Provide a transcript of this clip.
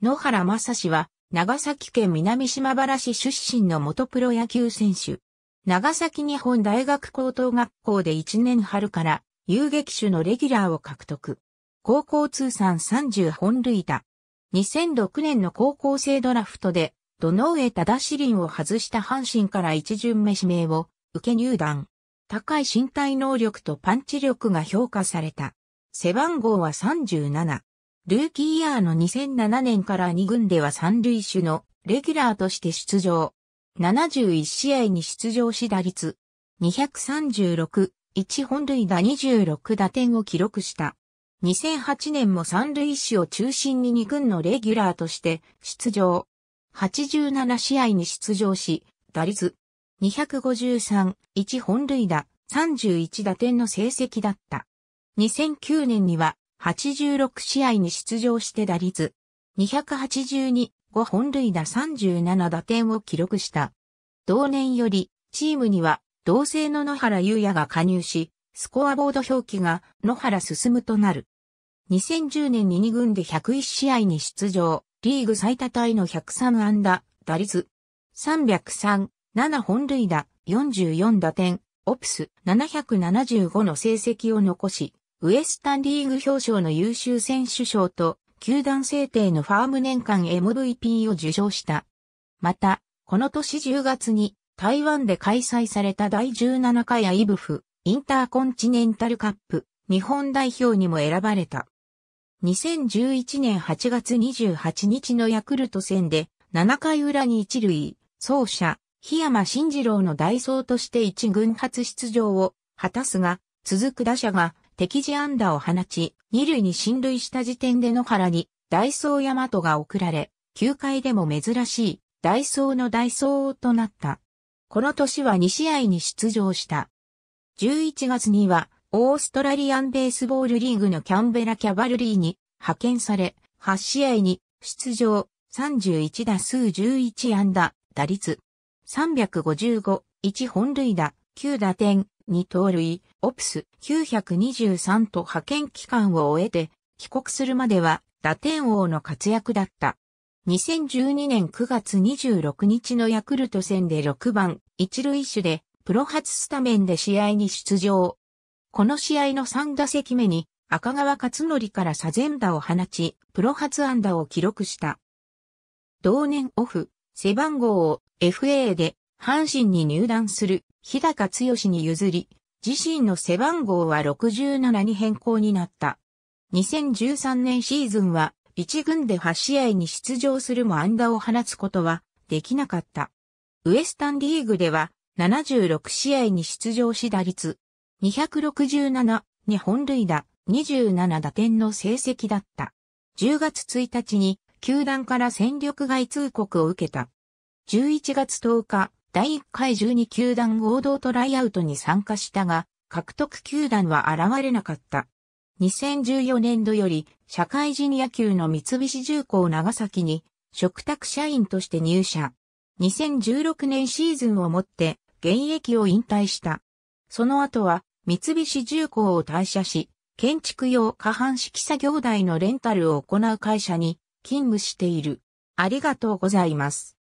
野原正氏は、長崎県南島原市出身の元プロ野球選手。長崎日本大学高等学校で1年春から遊撃手のレギュラーを獲得。高校通算30本塁打。2006年の高校生ドラフトで、土の上忠志林を外した阪神から一巡目指名を受け入団。高い身体能力とパンチ力が評価された。背番号は37。ルーキーイヤーの2007年から2軍では三塁手のレギュラーとして出場。71試合に出場し打率236、1本塁打26打点を記録した。2008年も三塁手を中心に2軍のレギュラーとして出場。87試合に出場し、打率253、1本塁打31打点の成績だった。2009年には86試合に出場して打率、282、5本塁打37打点を記録した。同年より、チームには、同性の野原優也が加入し、スコアボード表記が野原進となる。2010年に2軍で101試合に出場、リーグ最多タイの103安打、打率、303、7本塁打、44打点、オプス775の成績を残し、ウエスタンリーグ表彰の優秀選手賞と、球団制定のファーム年間 MVP を受賞した。また、この年10月に台湾で開催された第17回アイブフインターコンチネンタルカップ日本代表にも選ばれた。2011年8月28日のヤクルト戦で7回裏に一塁、走者、檜山慎次郎の代走として一軍初出場を果たすが、続く打者が敵地安打を放ち、二塁に進塁した時点で野原に、ダイソーヤマトが送られ、球界でも珍しい、ダイソーのダイソーとなった。この年は2試合に出場した。11月には、オーストラリアンベースボールリーグのキャンベラキャバルリーに派遣され、8試合に出場、31打数11安打、打率、355、1本塁打、9打点、二盗塁、オプス923と派遣期間を終えて、帰国するまでは打点王の活躍だった。2012年9月26日のヤクルト戦で6番、一塁手で、プロ初スタメンで試合に出場。この試合の3打席目に、赤川勝則から左前打を放ち、プロ初安打を記録した。同年オフ、背番号を FA で阪神に入団する日高剛に譲り、自身の背番号は67に変更になった。2013年シーズンは1軍で8試合に出場するも安打を放つことはできなかった。ウエスタンリーグでは76試合に出場し打率267に本塁打27打点の成績だった。10月1日に球団から戦力外通告を受けた。11月10日、第1回12球団合同トライアウトに参加したが、獲得球団は現れなかった。2014年度より社会人野球の三菱重工長崎に食卓社員として入社。2016年シーズンをもって現役を引退した。その後は三菱重工を退社し、建築用下半式作業台のレンタルを行う会社に勤務している。ありがとうございます。